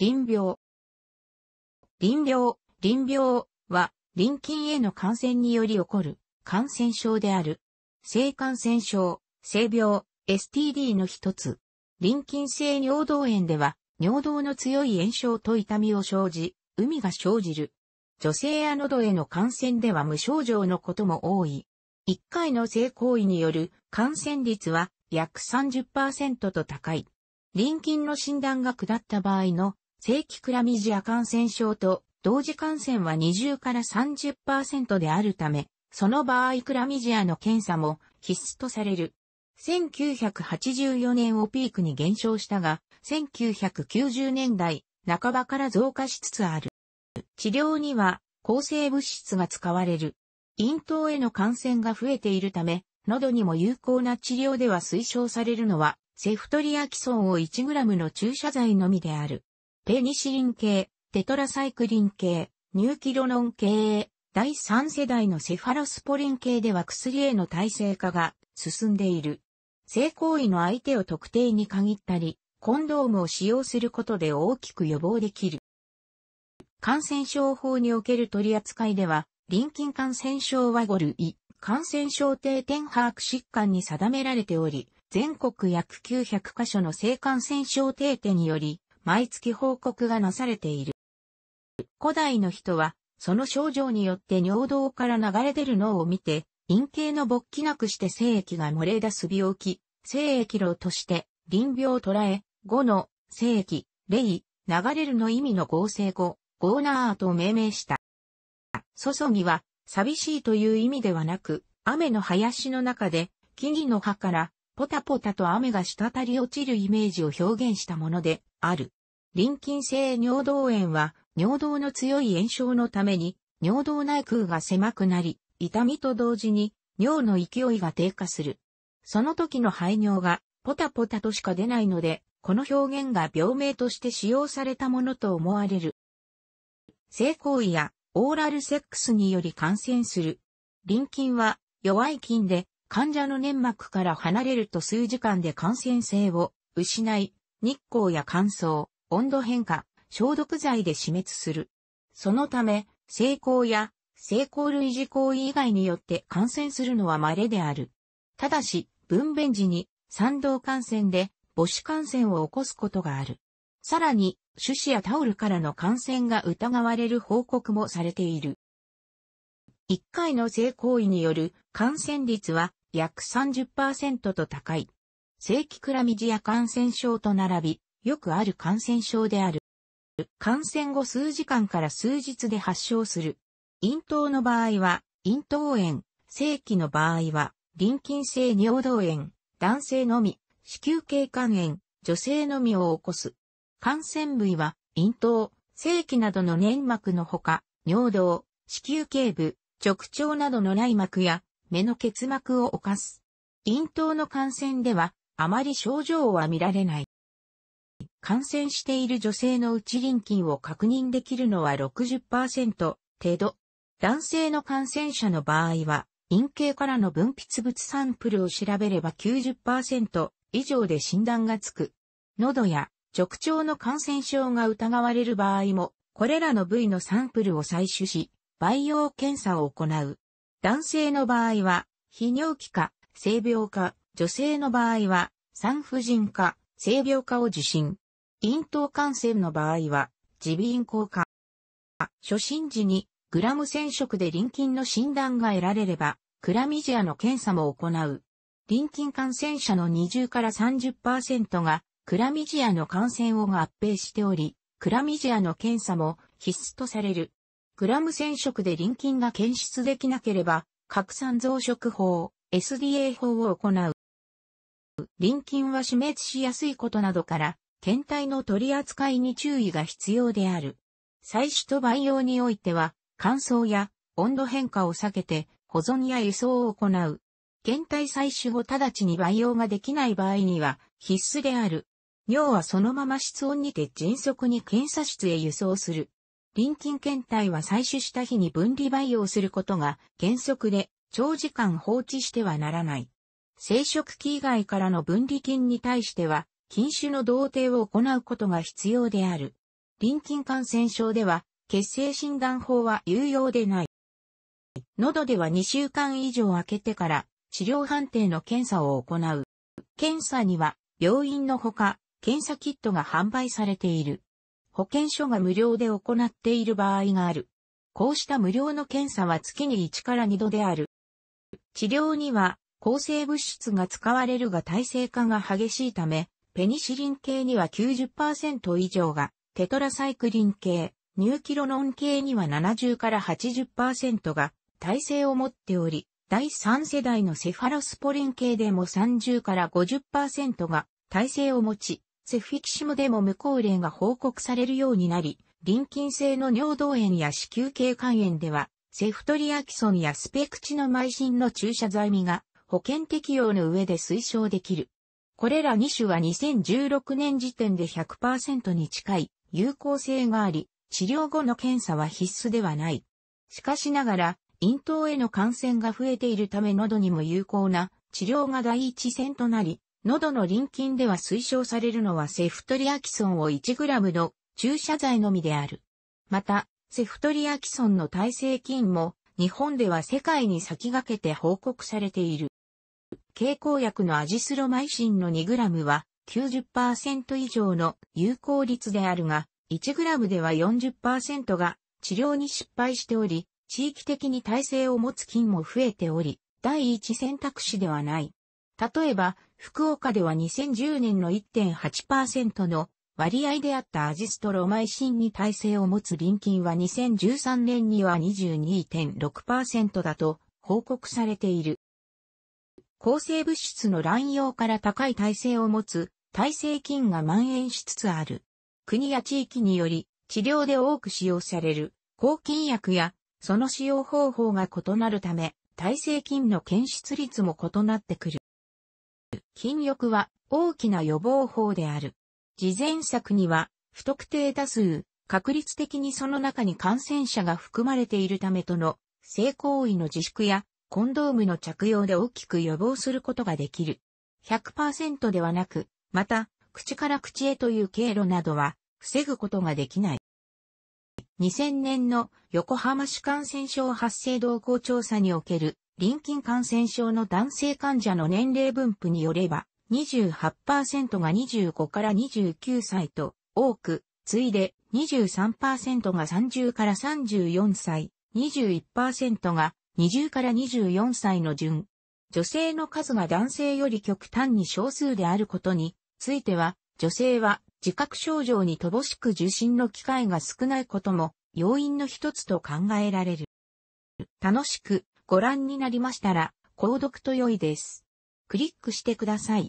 臨病。臨病、臨病は、臨菌への感染により起こる感染症である。性感染症、性病、STD の一つ。臨菌性尿道炎では、尿道の強い炎症と痛みを生じ、海が生じる。女性や喉への感染では無症状のことも多い。1回の性行為による感染率は約30%と高い。臨菌の診断が下った場合の正規クラミジア感染症と同時感染は20から30%であるため、その場合クラミジアの検査も必須とされる。1984年をピークに減少したが、1990年代半ばから増加しつつある。治療には抗生物質が使われる。咽頭への感染が増えているため、喉にも有効な治療では推奨されるのは、セフトリアキソンを 1g の注射剤のみである。ペニシリン系、テトラサイクリン系、ニューキロノン系、第3世代のセファロスポリン系では薬への耐性化が進んでいる。性行為の相手を特定に限ったり、コンドームを使用することで大きく予防できる。感染症法における取り扱いでは、臨近感染症は5類、感染症定点把握疾患に定められており、全国約900カ所の性感染症定点により、毎月報告がなされている。古代の人は、その症状によって尿道から流れ出る脳を見て、陰茎の勃起なくして精液が漏れ出す病気、精液炉として、臨病を捉え、5の、精液、霊、流れるの意味の合成語、ゴーナーと命名した。そそぎは、寂しいという意味ではなく、雨の林の中で、木々の葉から、ポタポタと雨が滴り落ちるイメージを表現したものである。臨近性尿道炎は、尿道の強い炎症のために、尿道内腔が狭くなり、痛みと同時に、尿の勢いが低下する。その時の排尿が、ポタポタとしか出ないので、この表現が病名として使用されたものと思われる。性行為やオーラルセックスにより感染する。臨菌は弱い菌で患者の粘膜から離れると数時間で感染性を失い、日光や乾燥、温度変化、消毒剤で死滅する。そのため、性交や性交類似行為以外によって感染するのは稀である。ただし、分娩時に賛道感染で母子感染を起こすことがある。さらに、手指やタオルからの感染が疑われる報告もされている。1回の性行為による感染率は約30%と高い。正規クラミジア感染症と並び、よくある感染症である。感染後数時間から数日で発症する。咽頭の場合は、咽頭炎、正規の場合は、臨近性尿道炎、男性のみ、子宮頸管炎、女性のみを起こす。感染部位は、咽頭、正規などの粘膜のほか、尿道、子宮頸部、直腸などの内膜や、目の結膜を犯す。咽頭の感染では、あまり症状は見られない。感染している女性のうち臨菌を確認できるのは60%程度。男性の感染者の場合は、陰茎からの分泌物サンプルを調べれば90%以上で診断がつく。喉や直腸の感染症が疑われる場合も、これらの部位のサンプルを採取し、培養検査を行う。男性の場合は、泌尿器科、性病科、女性の場合は、産婦人科、性病科を受診。咽頭感染の場合は、耳鼻咽喉科。初診時に、グラム染色で臨近の診断が得られれば、クラミジアの検査も行う。臨近感染者の20から30%が、クラミジアの感染を合併しており、クラミジアの検査も必須とされる。グラム染色で臨近が検出できなければ、拡散増殖法、SDA 法を行う。臨近は死滅しやすいことなどから、検体の取り扱いに注意が必要である。採取と培養においては、乾燥や温度変化を避けて保存や輸送を行う。検体採取後直ちに培養ができない場合には必須である。尿はそのまま室温にて迅速に検査室へ輸送する。臨近検体は採取した日に分離培養することが原則で長時間放置してはならない。生殖器以外からの分離菌に対しては禁酒の同定を行うことが必要である。臨筋感染症では、血清診断法は有用でない。喉では2週間以上空けてから治療判定の検査を行う。検査には病院のほか検査キットが販売されている。保健所が無料で行っている場合がある。こうした無料の検査は月に1から2度である。治療には抗生物質が使われるが耐性化が激しいため、ペニシリン系には90%以上が、テトラサイクリン系、ニューキロノン系には70から80%が耐性を持っており、第3世代のセファロスポリン系でも30から50%が耐性を持ち、セフィキシムでも無効例が報告されるようになり、臨近性の尿道炎や子宮頸肝炎では、セフトリアキソンやスペクチノマイシンの注射剤味が保険適用の上で推奨できる。これら2種は2016年時点で100%に近い有効性があり、治療後の検査は必須ではない。しかしながら、咽頭への感染が増えているため喉にも有効な治療が第一線となり、喉の臨近では推奨されるのはセフトリアキソンを 1g の注射剤のみである。また、セフトリアキソンの耐性菌も日本では世界に先駆けて報告されている。経口薬のアジスロマイシンの 2g は90%以上の有効率であるが、1g では40%が治療に失敗しており、地域的に耐性を持つ菌も増えており、第一選択肢ではない。例えば、福岡では2010年の1.8%の割合であったアジストロマイシンに耐性を持つ臨菌は2013年には22.6%だと報告されている。抗生物質の乱用から高い耐性を持つ耐性菌が蔓延しつつある。国や地域により治療で多く使用される抗菌薬やその使用方法が異なるため、耐性菌の検出率も異なってくる。禁欲は大きな予防法である。事前策には不特定多数、確率的にその中に感染者が含まれているためとの性行為の自粛やコンドームの着用で大きく予防することができる。100%ではなく、また、口から口へという経路などは、防ぐことができない。2000年の横浜市感染症発生動向調査における、臨近感染症の男性患者の年齢分布によれば、28%が25から29歳と多く、ついで23%が30から34歳、21%が20から24歳の順。女性の数が男性より極端に少数であることについては、女性は自覚症状に乏しく受診の機会が少ないことも要因の一つと考えられる。楽しくご覧になりましたら、購読と良いです。クリックしてください。